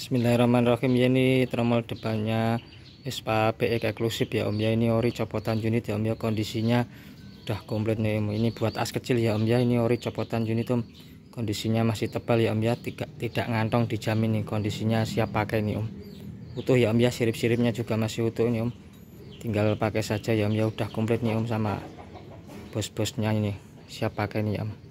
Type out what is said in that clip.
Bismillahirrahmanirrahim ya ini tromol depannya Vespa BX e eksklusif ya Om ya ini ori copotan unit ya Om ya kondisinya udah komplit nih Om ini buat as kecil ya Om ya ini ori copotan unit Om kondisinya masih tebal ya Om ya tidak tidak ngantong dijamin nih kondisinya siap pakai nih Om utuh ya Om ya sirip-siripnya juga masih utuh nih Om tinggal pakai saja ya Om ya udah komplit nih Om sama bos-bosnya ini siap pakai nih Om